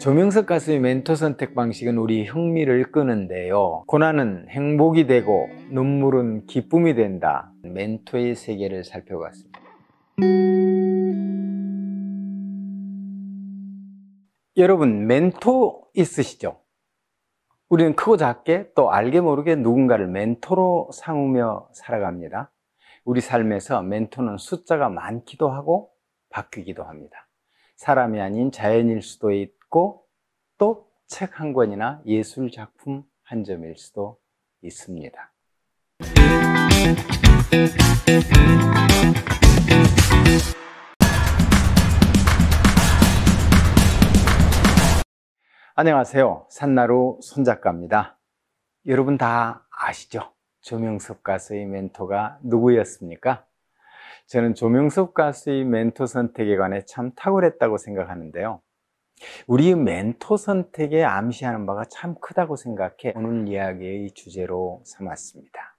조명석 가수의 멘토 선택 방식은 우리 흥미를 끄는데요 고난은 행복이 되고 눈물은 기쁨이 된다 멘토의 세계를 살펴봤습니다 여러분 멘토 있으시죠? 우리는 크고 작게 또 알게 모르게 누군가를 멘토로 삼으며 살아갑니다 우리 삶에서 멘토는 숫자가 많기도 하고 바뀌기도 합니다 사람이 아닌 자연일 수도 있고 있고 또책 한 권이나 예술 작품 한 점일 수도 있습니다. 안녕하세요. 산나루 손작가입니다. 여러분 다 아시죠? 조명섭 가수의 멘토가 누구였습니까? 저는 조명섭 가수의 멘토 선택에 관해 참 탁월했다고 생각하는데요. 우리의 멘토 선택에 암시하는 바가 참 크다고 생각해 오늘 이야기의 주제로 삼았습니다.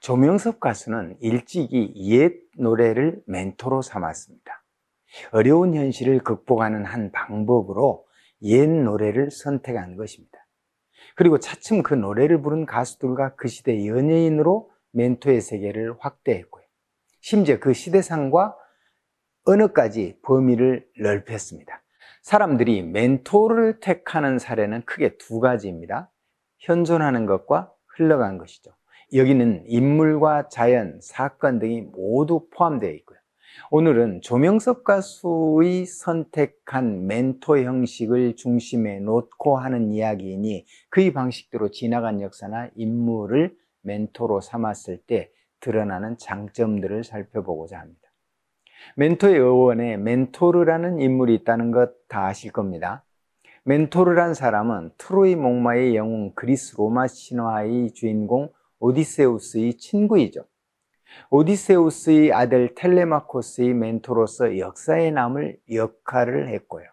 조명섭 가수는 일찍이 옛 노래를 멘토로 삼았습니다. 어려운 현실을 극복하는 한 방법으로 옛 노래를 선택한 것입니다. 그리고 차츰 그 노래를 부른 가수들과 그 시대 연예인으로 멘토의 세계를 확대했고요. 심지어 그 시대상과 언어까지 범위를 넓혔습니다. 사람들이 멘토를 택하는 사례는 크게 두 가지입니다. 현존하는 것과 흘러간 것이죠. 여기는 인물과 자연, 사건 등이 모두 포함되어 있고요. 오늘은 조명섭 가수의 선택한 멘토 형식을 중심에 놓고 하는 이야기이니 그의 방식대로 지나간 역사나 인물을 멘토로 삼았을 때 드러나는 장점들을 살펴보고자 합니다. 멘토의 의원에 멘토르라는 인물이 있다는 것 다 아실 겁니다. 멘토르란 사람은 트로이 목마의 영웅 그리스 로마 신화의 주인공 오디세우스의 친구이죠. 오디세우스의 아들 텔레마코스의 멘토로서 역사에 남을 역할을 했고요.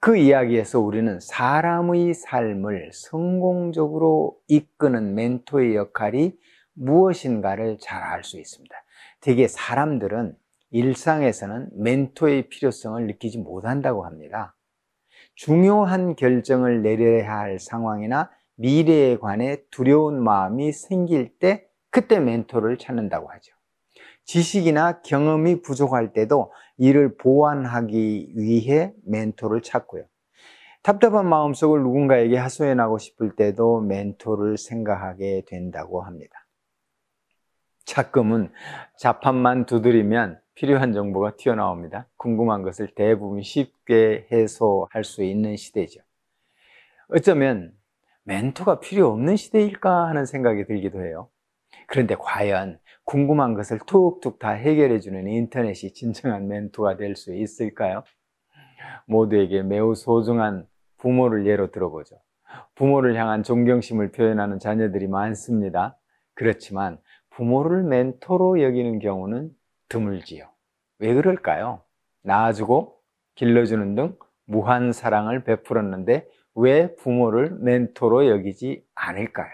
그 이야기에서 우리는 사람의 삶을 성공적으로 이끄는 멘토의 역할이 무엇인가를 잘 알 수 있습니다. 되게 사람들은 일상에서는 멘토의 필요성을 느끼지 못한다고 합니다. 중요한 결정을 내려야 할 상황이나 미래에 관해 두려운 마음이 생길 때 그때 멘토를 찾는다고 하죠. 지식이나 경험이 부족할 때도 이를 보완하기 위해 멘토를 찾고요. 답답한 마음속을 누군가에게 하소연하고 싶을 때도 멘토를 생각하게 된다고 합니다. 착금은 자판만 두드리면 필요한 정보가 튀어나옵니다. 궁금한 것을 대부분 쉽게 해소할 수 있는 시대죠. 어쩌면 멘토가 필요 없는 시대일까 하는 생각이 들기도 해요. 그런데 과연 궁금한 것을 툭툭 다 해결해주는 인터넷이 진정한 멘토가 될 수 있을까요? 모두에게 매우 소중한 부모를 예로 들어보죠. 부모를 향한 존경심을 표현하는 자녀들이 많습니다. 그렇지만 부모를 멘토로 여기는 경우는 드물지요. 왜 그럴까요? 낳아주고 길러주는 등 무한 사랑을 베풀었는데 왜 부모를 멘토로 여기지 않을까요?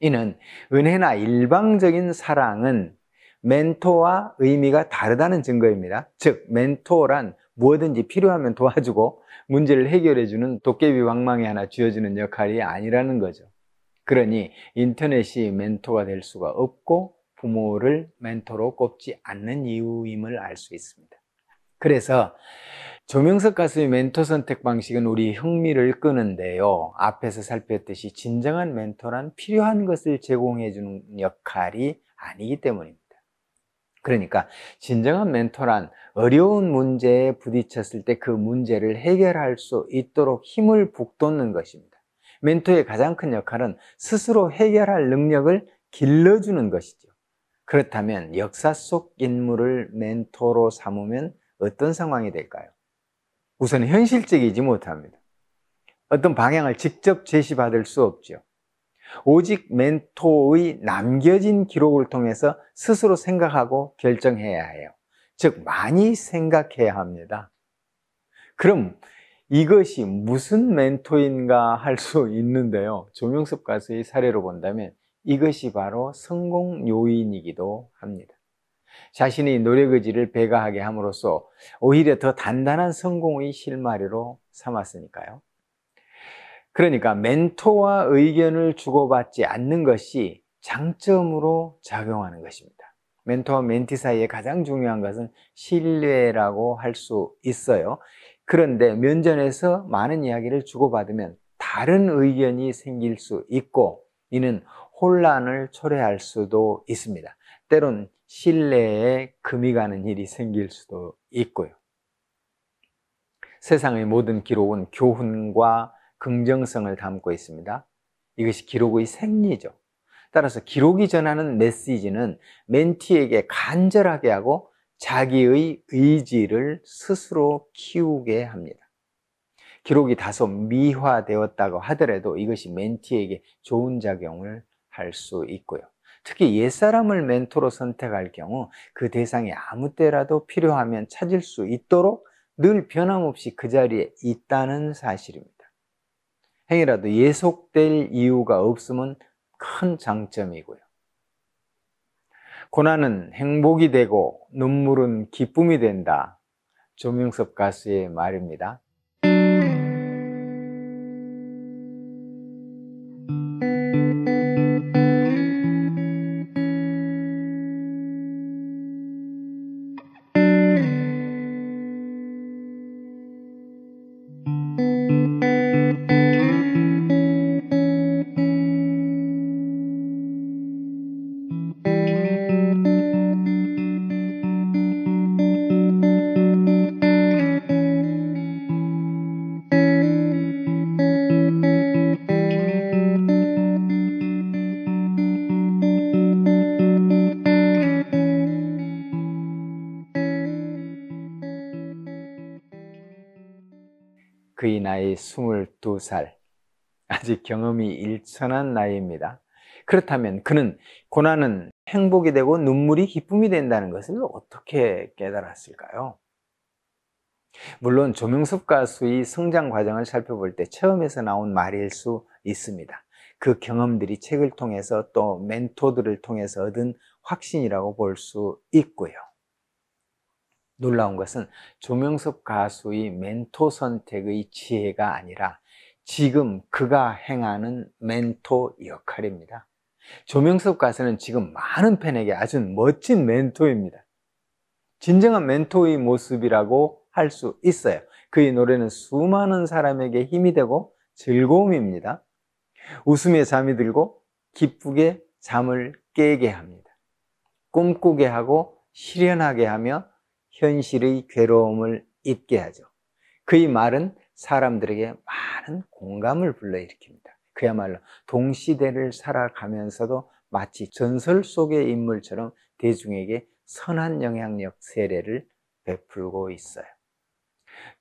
이는 은혜나 일방적인 사랑은 멘토와 의미가 다르다는 증거입니다. 즉, 멘토란 무든지 필요하면 도와주고 문제를 해결해주는 도깨비 왕망이 하나 쥐어주는 역할이 아니라는 거죠. 그러니 인터넷이 멘토가 될 수가 없고 부모를 멘토로 꼽지 않는 이유임을 알 수 있습니다. 그래서 조명석 가수의 멘토 선택 방식은 우리 흥미를 끄는데요. 앞에서 살폈듯이 진정한 멘토란 필요한 것을 제공해 주는 역할이 아니기 때문입니다. 그러니까 진정한 멘토란 어려운 문제에 부딪혔을 때 그 문제를 해결할 수 있도록 힘을 북돋는 것입니다. 멘토의 가장 큰 역할은 스스로 해결할 능력을 길러주는 것이죠. 그렇다면 역사 속 인물을 멘토로 삼으면 어떤 상황이 될까요? 우선 현실적이지 못합니다. 어떤 방향을 직접 제시받을 수 없죠. 오직 멘토의 남겨진 기록을 통해서 스스로 생각하고 결정해야 해요. 즉, 많이 생각해야 합니다. 그럼 이것이 무슨 멘토인가 할 수 있는데요. 조명섭 가수의 사례로 본다면 이것이 바로 성공 요인이기도 합니다. 자신의 노력 의지를 배가하게 함으로써 오히려 더 단단한 성공의 실마리로 삼았으니까요. 그러니까 멘토와 의견을 주고받지 않는 것이 장점으로 작용하는 것입니다. 멘토와 멘티 사이에 가장 중요한 것은 신뢰라고 할 수 있어요. 그런데 면전에서 많은 이야기를 주고받으면 다른 의견이 생길 수 있고 이는 혼란을 초래할 수도 있습니다. 때론 신뢰에 금이 가는 일이 생길 수도 있고요. 세상의 모든 기록은 교훈과 긍정성을 담고 있습니다. 이것이 기록의 생리죠. 따라서 기록이 전하는 메시지는 멘티에게 간절하게 하고 자기의 의지를 스스로 키우게 합니다. 기록이 다소 미화되었다고 하더라도 이것이 멘티에게 좋은 작용을 할수 있고요. 특히 옛사람을 멘토로 선택할 경우 그 대상이 아무 때라도 필요하면 찾을 수 있도록 늘 변함없이 그 자리에 있다는 사실입니다. 행위라도 예속될 이유가 없음은 큰 장점이고요. 고난은 행복이 되고 눈물은 기쁨이 된다. 조명섭 가수의 말입니다. 그의 나이 22살. 아직 경험이 일천한 나이입니다. 그렇다면 그는 고난은 행복이 되고 눈물이 기쁨이 된다는 것을 어떻게 깨달았을까요? 물론 조명섭 가수의 성장 과정을 살펴볼 때 처음에서 나온 말일 수 있습니다. 그 경험들이 책을 통해서 또 멘토들을 통해서 얻은 확신이라고 볼 수 있고요. 놀라운 것은 조명섭 가수의 멘토 선택의 지혜가 아니라 지금 그가 행하는 멘토 역할입니다. 조명섭 가수는 지금 많은 팬에게 아주 멋진 멘토입니다. 진정한 멘토의 모습이라고 할 수 있어요. 그의 노래는 수많은 사람에게 힘이 되고 즐거움입니다. 웃음에 잠이 들고 기쁘게 잠을 깨게 합니다. 꿈꾸게 하고 실현하게 하며 현실의 괴로움을 잊게 하죠. 그의 말은 사람들에게 많은 공감을 불러일으킵니다. 그야말로 동시대를 살아가면서도 마치 전설 속의 인물처럼 대중에게 선한 영향력 세례를 베풀고 있어요.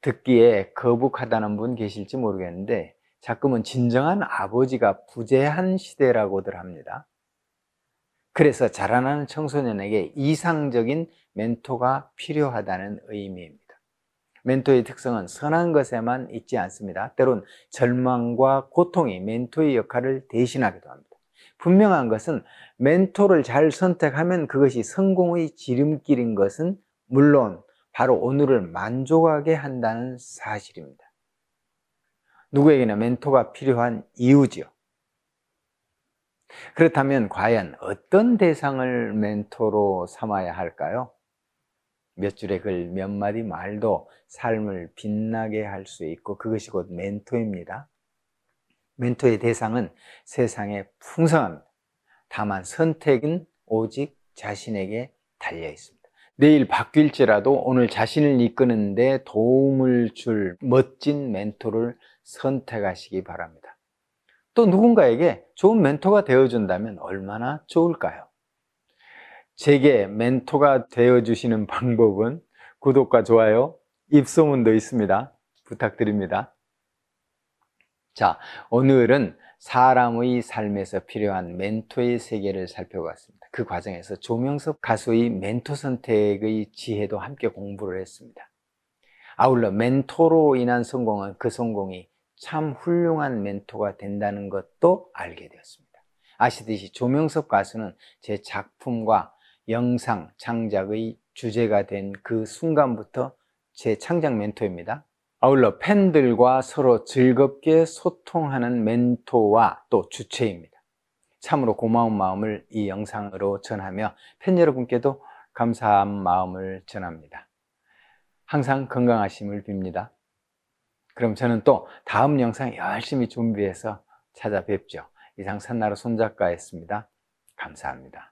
듣기에 거북하다는 분 계실지 모르겠는데 자꾸은 진정한 아버지가 부재한 시대라고들 합니다. 그래서 자라나는 청소년에게 이상적인 멘토가 필요하다는 의미입니다. 멘토의 특성은 선한 것에만 있지 않습니다. 때론 절망과 고통이 멘토의 역할을 대신하기도 합니다. 분명한 것은 멘토를 잘 선택하면 그것이 성공의 지름길인 것은 물론 바로 오늘을 만족하게 한다는 사실입니다. 누구에게나 멘토가 필요한 이유지요. 그렇다면 과연 어떤 대상을 멘토로 삼아야 할까요? 몇 줄의 글, 몇 마디 말도 삶을 빛나게 할 수 있고 그것이 곧 멘토입니다. 멘토의 대상은 세상에 풍성합니다. 다만 선택은 오직 자신에게 달려 있습니다. 내일 바뀔지라도 오늘 자신을 이끄는데 도움을 줄 멋진 멘토를 선택하시기 바랍니다. 또 누군가에게 좋은 멘토가 되어준다면 얼마나 좋을까요? 제게 멘토가 되어주시는 방법은 구독과 좋아요, 입소문도 있습니다. 부탁드립니다. 자, 오늘은 사람의 삶에서 필요한 멘토의 세계를 살펴봤습니다. 그 과정에서 조명섭 가수의 멘토 선택의 지혜도 함께 공부를 했습니다. 아울러 멘토로 인한 성공은 그 성공이 참 훌륭한 멘토가 된다는 것도 알게 되었습니다. 아시듯이 조명섭 가수는 제 작품과 영상 창작의 주제가 된 그 순간부터 제 창작 멘토입니다. 아울러 팬들과 서로 즐겁게 소통하는 멘토와 또 주체입니다. 참으로 고마운 마음을 이 영상으로 전하며 팬 여러분께도 감사한 마음을 전합니다. 항상 건강하심을 빕니다. 그럼 저는 또 다음 영상 열심히 준비해서 찾아뵙죠. 이상 산나루 손작가였습니다. 감사합니다.